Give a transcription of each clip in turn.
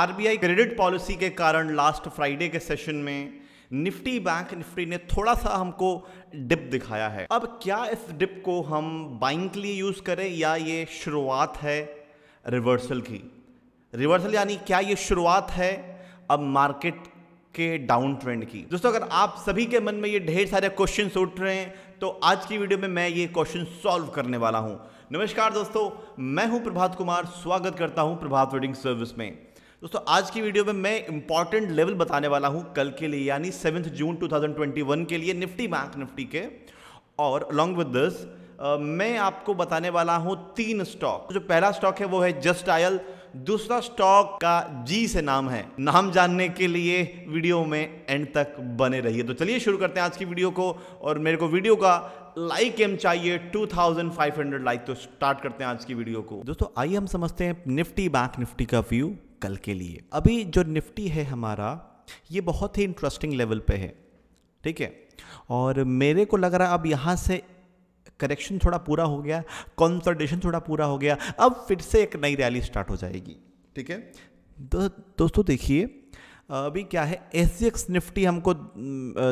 RBI credit policy के कारण last Friday के सेशन में निफ्टी बैंक निफ्टी ने थोड़ा सा हमको डिप दिखाया है अब क्या इस डिप को हम बाइंग के लिए यूज़ करें या ये शुरुआत है रिवर्सल की रिवर्सल यानी क्या ये शुरुआत है अब मार्केट के डाउन ट्रेंड की दोस्तों अगर आप सभी के मन में ये ढेर सारे क्वेश्चन उठ रहे हैं तो आज की वीडियो में मैं ये क्वेश्चन सॉल्व करने वाला हूँ नमस्कार दोस्तों मैं हूं प्रभात कुमार स्वागत करता हूं प्रभात वेडिंग सर्विस में दोस्तों आज की वीडियो में मैं इंपॉर्टेंट लेवल बताने वाला हूं कल के लिए यानी सेवन्थ जून 2021 के लिए निफ्टी बैंक निफ्टी के और अलॉन्ग विद दिस मैं आपको बताने वाला हूं तीन स्टॉक जो पहला स्टॉक है वो है जस्ट आयल दूसरा स्टॉक का जी से नाम है नाम जानने के लिए वीडियो में एंड तक बने रहिए तो चलिए शुरू करते हैं आज की वीडियो को और मेरे को वीडियो का लाइक एम चाहिए 2500 लाइक तो स्टार्ट करते हैं आज की वीडियो को दोस्तों आइए हम समझते हैं निफ्टी बैंक निफ्टी का व्यू कल के लिए अभी जो निफ्टी है हमारा ये बहुत ही इंटरेस्टिंग लेवल पे है ठीक है और मेरे को लग रहा है अब यहाँ से करेक्शन थोड़ा पूरा हो गया कंसल्टेशन थोड़ा पूरा हो गया अब फिर से एक नई रैली स्टार्ट हो जाएगी ठीक है दो दोस्तों देखिए अभी क्या है एस निफ्टी हमको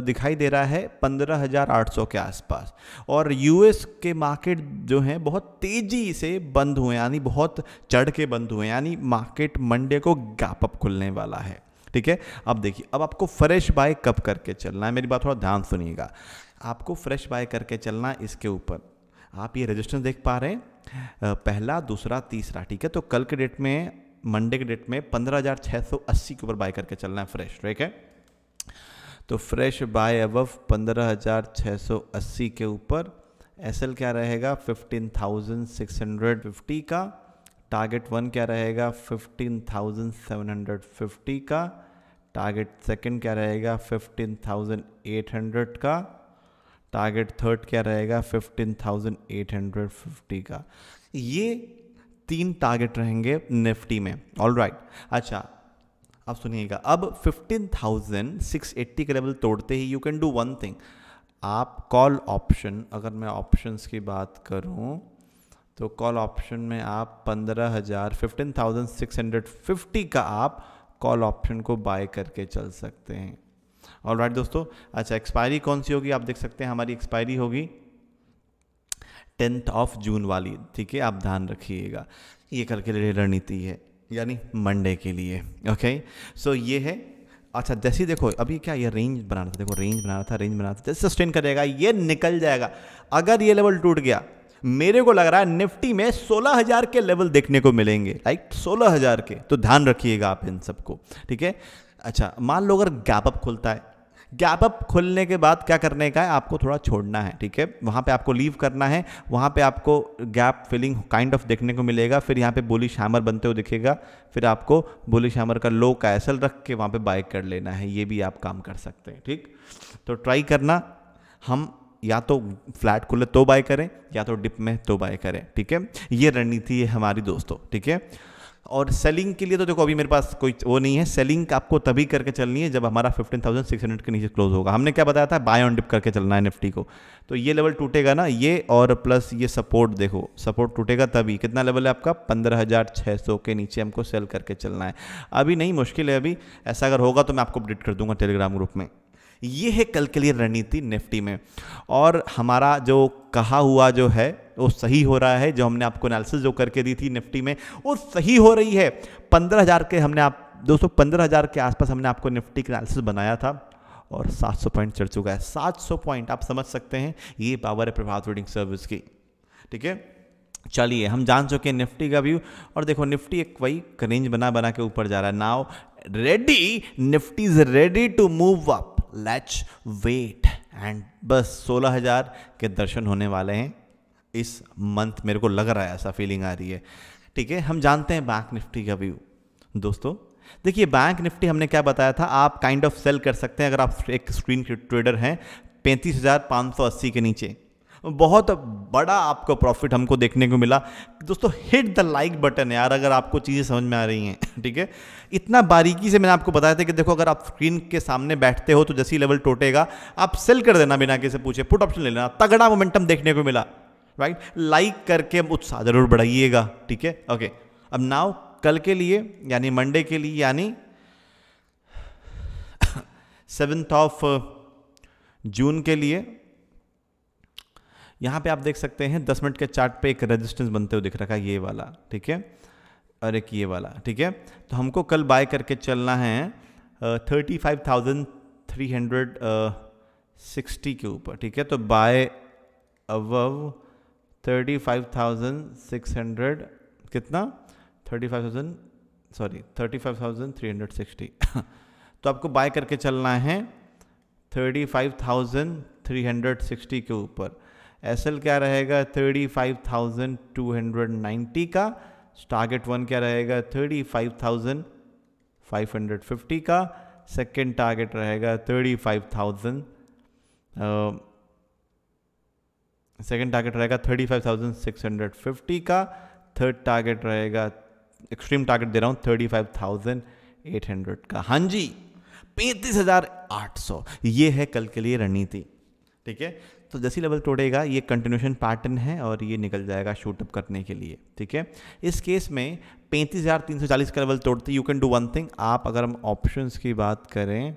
दिखाई दे रहा है 15,800 के आसपास और यूएस के मार्केट जो हैं बहुत तेज़ी से बंद हुए यानी बहुत चढ़ के बंद हुए यानी मार्केट मंडे को गैप अप खुलने वाला है ठीक है अब देखिए अब आपको फ्रेश बाय कब करके चलना है मेरी बात थोड़ा ध्यान सुनिएगा आपको फ्रेश बाय करके चलना है इसके ऊपर आप ये रजिस्टेंस देख पा रहे हैं पहला दूसरा तीसरा ठीक है तो कल के डेट में मंडे के डेट में पंद्रह के ऊपर बाय करके चलना है फ्रेश ठीक है तो फ्रेश बाय अब पंद्रह के ऊपर एसएल क्या रहेगा 15,650 का टारगेट वन क्या रहेगा 15,750 का टारगेट सेकंड क्या रहेगा 15,800 का टारगेट थर्ड क्या रहेगा 15,850 का ये तीन टारगेट रहेंगे निफ्टी में ऑल राइट right. अच्छा आप सुनिएगा अब 15,680 के लेवल तोड़ते ही you can do one thing आप कॉल ऑप्शन अगर मैं ऑप्शंस की बात करूं तो कॉल ऑप्शन में आप पंद्रह हजार fifteen thousand six hundred fifty का आप कॉल ऑप्शन को बाय करके चल सकते हैं और राइट right, दोस्तों अच्छा एक्सपायरी कौन सी होगी आप देख सकते हैं हमारी एक्सपायरी होगी टेंथ ऑफ जून वाली ठीक है आप ध्यान रखिएगा ये करके लिए रणनीति है यानी मंडे के लिए ओके सो ये है अच्छा जैसे देखो अभी क्या ये रेंज बनाना था देखो रेंज बनाना था रेंज बनाना था जैसे सस्टेन करेगा ये निकल जाएगा अगर ये लेवल टूट गया मेरे को लग रहा है निफ्टी में 16000 के लेवल देखने को मिलेंगे लाइक 16000 के तो ध्यान रखिएगा आप इन सबको ठीक है अच्छा मान लो अगर गैप अप खुलता है गैप अप खुलने के बाद क्या करने का है आपको थोड़ा छोड़ना है ठीक है वहाँ पे आपको लीव करना है वहाँ पे आपको गैप फिलिंग काइंड ऑफ देखने को मिलेगा फिर यहाँ पे बोली शामर बनते हुए दिखेगा फिर आपको बोली शामर का लो कैसल रख के वहाँ पे बाइक कर लेना है ये भी आप काम कर सकते हैं ठीक तो ट्राई करना हम या तो फ्लैट खुले तो बाय करें या तो डिप में तो बाय करें ठीक है ये रणनीति है हमारी दोस्तों ठीक है और सेलिंग के लिए तो देखो अभी मेरे पास कोई वो नहीं है सेलिंग आपको तभी करके चलनी है जब हमारा 15,600 के नीचे क्लोज होगा हमने क्या बताया था बाय ऑन डिप करके चलना है निफ्टी को तो ये लेवल टूटेगा ना ये और प्लस ये सपोर्ट देखो सपोर्ट टूटेगा तभी कितना लेवल है आपका सौ के नीचे हमको सेल करके चलना है अभी नहीं मुश्किल है अभी ऐसा अगर होगा तो मैं आपको अपडेट कर दूंगा टेलीग्राम ग्रुप में ये है कल के लिए रणनीति निफ्टी में और हमारा जो कहा हुआ जो है वो सही हो रहा है जो हमने आपको एनालिसिस जो करके दी थी निफ्टी में वो सही हो रही है पंद्रह हज़ार के हमने आप दोस्तों पंद्रह हज़ार के आसपास हमने आपको निफ्टी का एनालिसिस बनाया था और 700 पॉइंट चढ़ चुका है 700 पॉइंट आप समझ सकते हैं ये पावर है प्रभात ट्रेडिंग सर्विस की ठीक है चलिए हम जान चुके हैं निफ्टी का व्यू और देखो निफ्टी एक वही रेंज बना बना के ऊपर जा रहा है now ready Nifty is ready to move up let's wait and बस सोलह हज़ार के दर्शन होने वाले हैं इस मंथ मेरे को लग रहा है ऐसा फीलिंग आ रही है ठीक है हम जानते हैं बैंक निफ्टी का व्यू दोस्तों देखिए बैंक निफ्टी हमने क्या बताया था आप काइंड ऑफ सेल कर सकते हैं अगर आप एक स्क्रीन के ट्रेडर हैं पैंतीस हज़ार सौ अस्सी के नीचे बहुत बड़ा आपको प्रॉफिट हमको देखने को मिला दोस्तों हिट द लाइक बटन यार अगर आपको चीज़ें समझ में आ रही हैं ठीक है इतना बारीकी से मैंने आपको बताया था कि देखो अगर आप स्क्रीन के सामने बैठते हो तो जैसे ही लेवल टूटेगा आप सेल कर देना बिना किसी पूछे पुट ऑप्शन ले लेना तगड़ा मोमेंटम देखने को मिला राइट लाइक करके उत्साह जरूर बढ़ाइएगा ठीक है ओके अब नाव कल के लिए यानी मंडे के लिए यानी सेवेंथ ऑफ जून के लिए यहाँ पे आप देख सकते हैं दस मिनट के चार्ट पे एक रेजिस्टेंस बनते हुए दिख रखा है ये वाला ठीक है और एक ये वाला ठीक है तो हमको कल बाय करके चलना है thirty five thousand three hundred sixty के ऊपर ठीक है तो buy above thirty five thousand six hundred कितना thirty five thousand sorry thirty five thousand three hundred sixty तो आपको बाय करके चलना है thirty five thousand three hundred sixty के ऊपर एस एल क्या रहेगा thirty five thousand two hundred ninety का टारगेट वन क्या रहेगा thirty five thousand five hundred fifty का सेकेंड टारगेट रहेगा thirty five thousand second target रहेगा thirty five thousand six hundred fifty का थर्ड टारगेट रहेगा एक्सट्रीम टारगेट दे रहा हूँ thirty five thousand eight hundred का हाँ जी पैंतीस हजार आठ सौ ये है कल के लिए रणनीति ठीक है तो जैसे लेवल तोड़ेगा ये कंटिन्यूशन पैटर्न है और ये निकल जाएगा शूटअप करने के लिए ठीक है इस केस में पैंतीस हज़ार तीन सौ चालीस का लेवल तोड़ते you can do one thing आप अगर हम ऑप्शंस की बात करें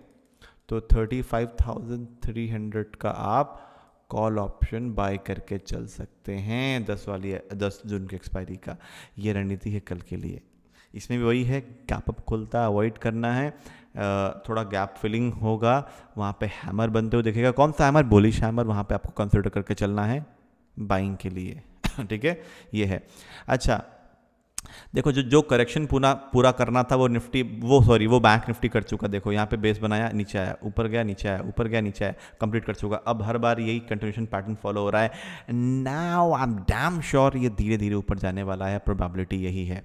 तो thirty five thousand three hundred का आप कॉल ऑप्शन बाय करके चल सकते हैं दस वाली दस जून की एक्सपायरी का ये रणनीति है कल के लिए इसमें भी वही है गैप अप खुलता अवॉइड करना है थोड़ा गैप फिलिंग होगा वहाँ पे हैमर बनते हुए देखेगा कौन सा हैमर बोलिश हैमर वहाँ पे आपको कंसिडर करके चलना है बाइंग के लिए ठीक है ये है अच्छा देखो जो जो करेक्शन पूरा पूरा करना था वो निफ्टी वो सॉरी वो बैंक निफ्टी कर चुका देखो यहाँ पे बेस बनाया नीचे आया ऊपर गया नीचे आया ऊपर गया नीचे आया कंप्लीट कर चुका अब हर बार यही कंटिन्यूशन पैटर्न फॉलो हो रहा है now I am damn sure ये धीरे धीरे ऊपर जाने वाला है प्रोबेबिलिटी यही है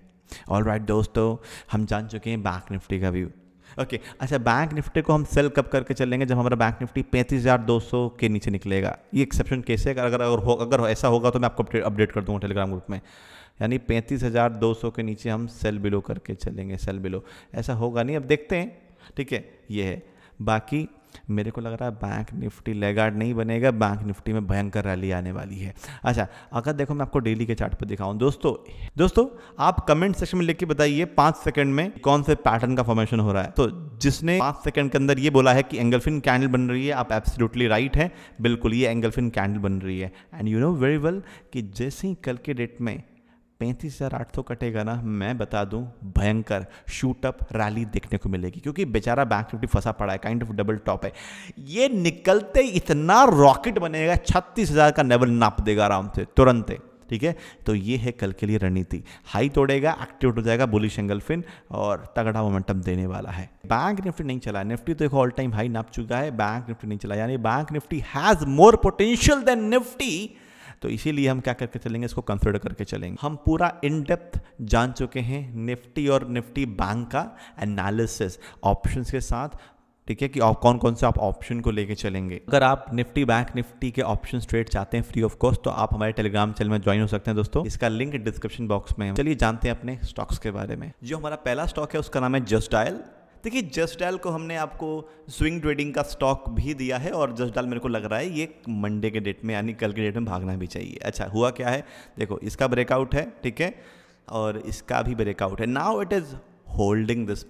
ऑल राइट right, दोस्तों हम जान चुके हैं बैंक निफ्टी का व्यू ओके okay, अच्छा बैंक निफ्टी को हम सेल कब करके चलेंगे जब हमारा बैंक निफ्टी पैंतीस हज़ार दो सौ के नीचे निकलेगा ये एक्सेप्शन केस है अगर अगर हो अगर ऐसा होगा तो मैं आपको अपडेट कर दूंगा टेलीग्राम ग्रुप में यानी पैंतीस हज़ार दो सौ के नीचे हम सेल बिलो करके चलेंगे सेल बिलो ऐसा होगा नहीं अब देखते हैं ठीक है ये है बाकी मेरे को लग रहा है बैंक निफ्टी लेगार्ड नहीं बनेगा बैंक निफ्टी में भयंकर रैली आने वाली है अच्छा अगर देखो मैं आपको डेली के चार्ट पर दिखाऊं दोस्तों दोस्तों आप कमेंट सेक्शन में लिख के बताइए पांच सेकंड में कौन से पैटर्न का फॉर्मेशन हो रहा है तो जिसने पांच सेकंड के अंदर ये बोला है कि एंगलफिन कैंडल बन रही है आप एब्सोल्युटली राइट है बिल्कुल ये एंगलफिन कैंडल बन रही है and you know very well कि जैसे ही कल के डेट में पैंतीस हज़ार आठ सौ कटेगा ना मैं बता दूं भयंकर शूटअप रैली देखने को मिलेगी क्योंकि बेचारा बैंक निफ्टी फंसा पड़ा है काइंड ऑफ डबल टॉप है ये निकलते इतना रॉकेट बनेगा छत्तीस हज़ार का लेवल नाप देगा आराम से तुरंत ठीक है तो ये है कल के लिए रणनीति हाई तोड़ेगा एक्टिवेट हो जाएगा बुलिश एंगल फिन और तगड़ा मोमेंटम देने वाला है बैंक निफ्टी नहीं चला निफ्टी तो एक ऑल टाइम हाई नाप चुका है बैंक निफ्टी नहीं चला यानी bank Nifty has more potential than Nifty तो इसीलिए हम क्या करके चलेंगे इसको कंसिडर करके चलेंगे हम पूरा इन डेप्थ जान चुके हैं निफ्टी और निफ्टी बैंक का एनालिसिस ऑप्शन के साथ ठीक है कि आप कौन कौन से आप ऑप्शन को लेके चलेंगे अगर आप निफ्टी बैंक निफ्टी के ऑप्शन ट्रेड चाहते हैं फ्री ऑफ कॉस्ट तो आप हमारे टेलीग्राम चैनल में ज्वाइन हो सकते हैं दोस्तों इसका लिंक डिस्क्रिप्शन बॉक्स में है चलिए जानते हैं अपने स्टॉक्स के बारे में जो हमारा पहला स्टॉक है उसका नाम है जस्ट डायल देखिए जस्ट डाल को हमने आपको स्विंग ट्रेडिंग का स्टॉक भी दिया है और जस्ट डाल मेरे को लग रहा है ये मंडे के डेट में यानी कल के डेट में भागना भी चाहिए अच्छा हुआ क्या है देखो इसका ब्रेकआउट है ठीक है और इसका भी ब्रेकआउट है now it is holding this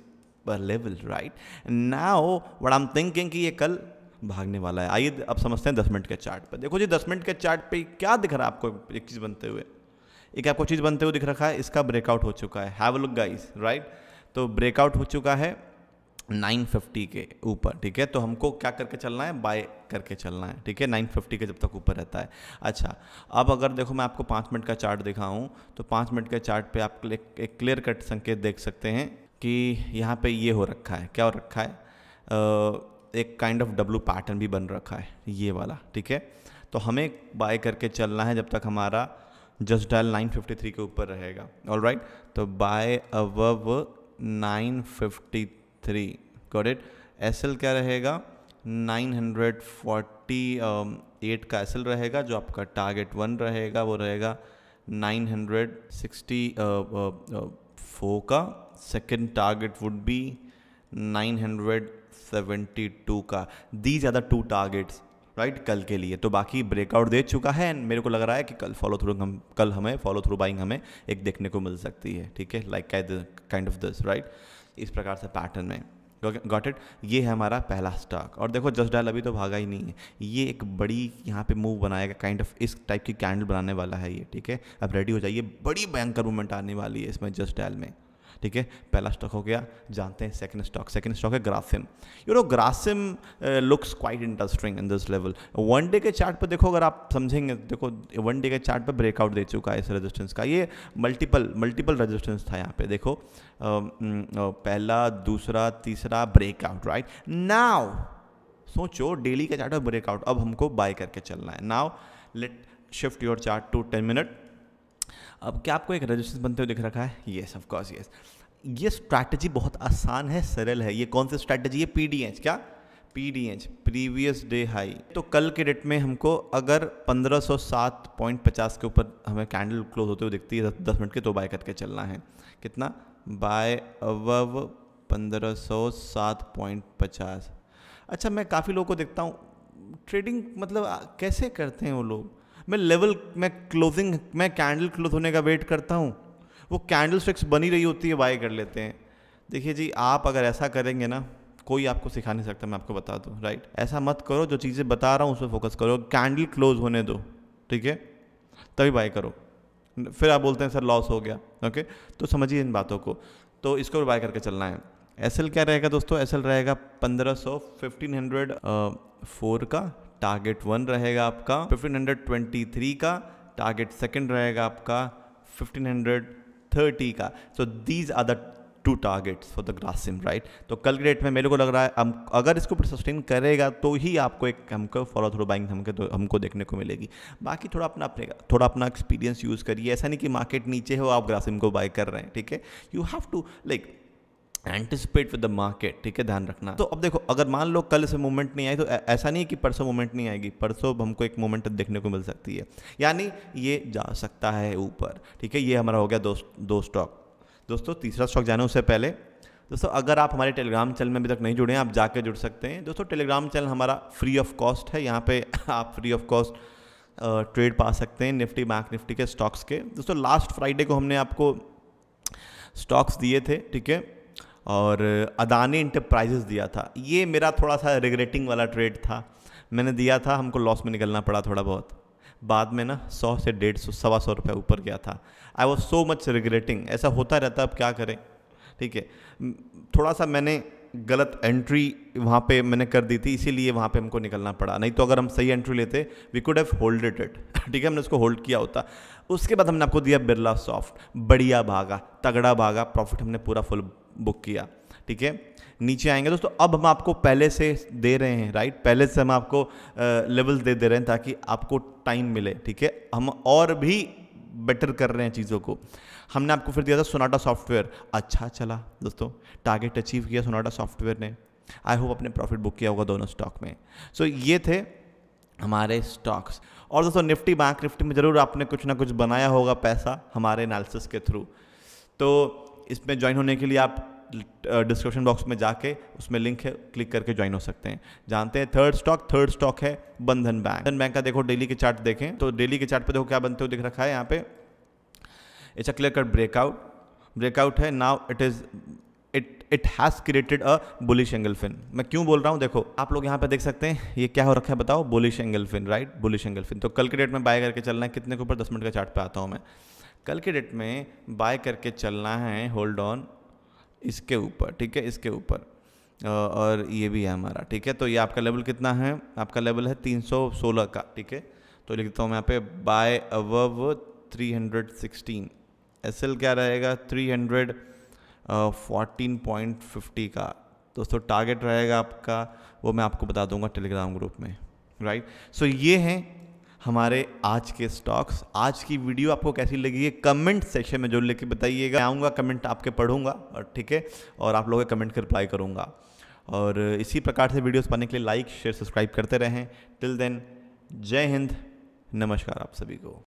level right now what I am thinking कि ये कल भागने वाला है आइए अब समझते हैं दस मिनट के चार्ट पर देखो जी दस मिनट के चार्ट पे क्या दिख रहा है आपको एक चीज़ बनते हुए एक आपको चीज़ बनते हुए दिख रखा है इसका ब्रेकआउट हो चुका है हैव लुक गाइस राइट तो ब्रेकआउट हो चुका है 950 के ऊपर ठीक है तो हमको क्या करके चलना है बाय करके चलना है ठीक है 950 के जब तक ऊपर रहता है अच्छा अब अगर देखो मैं आपको पाँच मिनट का चार्ट दिखाऊं तो पाँच मिनट के चार्ट पे आप एक क्लियर कट संकेत देख सकते हैं कि यहाँ पे ये हो रखा है क्या हो रखा है एक काइंड ऑफ डब्लू पैटर्न भी बन रखा है ये वाला ठीक है तो हमें बाय करके चलना है जब तक हमारा जस्ट डायल 953 के ऊपर रहेगा ऑल राइट तो buy above three got it S क्या रहेगा 948 um, का एस रहेगा जो आपका टारगेट वन रहेगा वो रहेगा 964 uh, uh, uh, का सेकेंड टारगेट वुड बी 972 का these are the two targets right कल के लिए तो बाकी ब्रेकआउट दे चुका है एंड मेरे को लग रहा है कि कल फॉलो थ्रू हम कल हमें फॉलो थ्रू बाइंग हमें एक देखने को मिल सकती है ठीक है like kind of this right इस प्रकार से पैटर्न में गॉट इट ये है हमारा पहला स्टॉक और देखो जस्ट डायल अभी तो भागा ही नहीं है ये एक बड़ी यहाँ पे मूव बनाएगा काइंड ऑफ इस टाइप की कैंडल बनाने वाला है ये ठीक है अब रेडी हो जाइए बड़ी भयंकर मूवमेंट आने वाली है इसमें जस्ट डायल में ठीक है पहला स्टॉक हो गया जानते हैं सेकंड स्टॉक सेकंड स्टॉक है Grasim you know Grasim looks quite interesting in this level one day के चार्ट पर देखो अगर आप समझेंगे देखो वन डे के चार्ट पर ब्रेकआउट दे चुका है इस रेजिस्टेंस का ये मल्टीपल मल्टीपल रेजिस्टेंस था यहाँ पे देखो um, mm, uh, पहला दूसरा तीसरा ब्रेकआउट राइट नाव सोचो डेली का चार्ट पर ब्रेकआउट अब हमको बाय करके चलना है now let shift your chart to ten minute अब क्या आपको एक रजिस्टर बनते हुए दिख रखा है येस ऑफकोर्स येस ये स्ट्रैटेजी बहुत आसान है सरल है ये कौन सी स्ट्रैटेजी है पी क्या P D H previous day high तो कल के डेट में हमको अगर 1507.50 के ऊपर हमें कैंडल क्लोज होते हुए दिखती है दस मिनट के तो बाय करके चलना है कितना बाय अवव 1507.50 अच्छा मैं काफ़ी लोगों को देखता हूँ ट्रेडिंग मतलब कैसे करते हैं वो लोग मैं लेवल मैं क्लोजिंग मैं कैंडल क्लोज होने का वेट करता हूँ वो कैंडल स्टिक्स बनी रही होती है बाई कर लेते हैं देखिए जी आप अगर ऐसा करेंगे ना कोई आपको सिखा नहीं सकता मैं आपको बता दूँ राइट ऐसा मत करो जो चीज़ें बता रहा हूँ उस पर फोकस करो कैंडल क्लोज होने दो ठीक है तभी बाय करो फिर आप बोलते हैं सर लॉस हो गया ओके तो समझिए इन बातों को तो इसको बाय करके चलना है एस क्या रहेगा दोस्तों एस रहेगा पंद्रह सौ फिफ्टीन हंड्रेड फोर का टारगेट वन रहेगा आपका 1523 का टारगेट सेकंड रहेगा आपका 1530 का so these are the two targets for the Grasim right तो कल के डेट में मेरे को लग रहा है हम अगर इसको ऊपर सस्टेन करेगा तो ही आपको एक हमको फॉलो थ्रू बाइंग हमको तो हमको देखने को मिलेगी बाकी थोड़ा अपना अपने थोड़ा अपना एक्सपीरियंस यूज़ करिए ऐसा नहीं कि मार्केट नीचे हो आप ग्रासिम को बाय कर रहे हैं ठीक है you have to like anticipate with the market ठीक है ध्यान रखना तो अब देखो अगर मान लो कल से मूवमेंट नहीं आई तो ऐसा नहीं है कि परसों मूवमेंट नहीं आएगी परसों हमको एक मूवमेंट देखने को मिल सकती है यानी ये जा सकता है ऊपर ठीक है ये हमारा हो गया दो दो स्टॉक दोस्तों तीसरा स्टॉक जाने उससे पहले दोस्तों अगर आप हमारे टेलीग्राम चैनल में अभी तक नहीं जुड़े हैं आप जाकर जुड़ सकते हैं दोस्तों टेलीग्राम चैनल हमारा फ्री ऑफ कॉस्ट है यहाँ पे आप फ्री ऑफ कॉस्ट ट्रेड पा सकते हैं निफ्टी बैंक निफ्टी के स्टॉक्स के दोस्तों लास्ट फ्राइडे को हमने आपको स्टॉक्स दिए थे ठीक है और अदानी इंटरप्राइजेस दिया था ये मेरा थोड़ा सा रिग्रेटिंग वाला ट्रेड था मैंने दिया था हमको लॉस में निकलना पड़ा थोड़ा बहुत बाद में ना सौ से डेढ़ सौ सवा सौ रुपये ऊपर गया था I was so much regretting ऐसा होता रहता अब क्या करें ठीक है थोड़ा सा मैंने गलत एंट्री वहाँ पे मैंने कर दी थी इसीलिए वहाँ पे हमको निकलना पड़ा नहीं तो अगर हम सही एंट्री लेते we could have holded it ठीक है हमने उसको होल्ड किया होता उसके बाद हमने आपको दिया बिरला सॉफ्ट बढ़िया भागा तगड़ा भागा प्रॉफिट हमने पूरा फुल बुक किया ठीक है नीचे आएंगे दोस्तों अब हम आपको पहले से दे रहे हैं राइट पहले से हम आपको लेवल्स दे दे रहे हैं ताकि आपको टाइम मिले ठीक है हम और भी बेटर कर रहे हैं चीज़ों को हमने आपको फिर दिया था सोनाटा सॉफ्टवेयर अच्छा चला दोस्तों टारगेट अचीव किया सोनाटा सॉफ्टवेयर ने आई होप अपने प्रॉफिट बुक किया होगा दोनों स्टॉक में सो so, ये थे हमारे स्टॉक्स और दोस्तों निफ्टी बैंक निफ्टी में ज़रूर आपने कुछ ना कुछ बनाया होगा पैसा हमारे एनालिसिस के थ्रू तो इसमें ज्वाइन होने के लिए आप डिस्क्रिप्शन बॉक्स में जाके उसमें लिंक है क्लिक करके ज्वाइन हो सकते हैं जानते हैं थर्ड स्टॉक थर्ड स्टॉक है बंधन बैंक बंधन बैंक का देखो डेली के चार्ट देखें तो डेली के चार्ट पे देखो क्या बनते हुए दिख रखा है यहाँ पे it's a clear cut breakout breakout है now it is it it has created a bullish engulfing मैं क्यों बोल रहा हूँ देखो आप लोग यहाँ पे देख सकते हैं ये क्या हो रखा है बताओ bullish engulfing right bullish engulfing तो कल के डेट में बाय करके चलना है कितने के ऊपर दस मिनट का चार्ट पे आता हूँ मैं कल के डेट में बाय करके चलना है होल्ड ऑन इसके ऊपर ठीक है इसके ऊपर और ये भी है हमारा ठीक है तो ये आपका लेवल कितना है आपका लेवल है 316 का ठीक है तो लिख देता हूँ मैं यहाँ पे बाय अवव 316 एसएल क्या रहेगा 300 फोर्टीन पॉइंट फिफ्टी का दोस्तों टारगेट रहेगा आपका वो मैं आपको बता दूंगा टेलीग्राम ग्रुप में राइट सो so, ये हैं हमारे आज के स्टॉक्स आज की वीडियो आपको कैसी लगी है कमेंट सेक्शन में जो लिख के बताइएगा आऊँगा कमेंट आपके पढ़ूंगा और ठीक है और आप लोगों के कमेंट के रिप्लाई करूँगा और इसी प्रकार से वीडियोस पाने के लिए लाइक शेयर सब्सक्राइब करते रहें टिल देन जय हिंद नमस्कार आप सभी को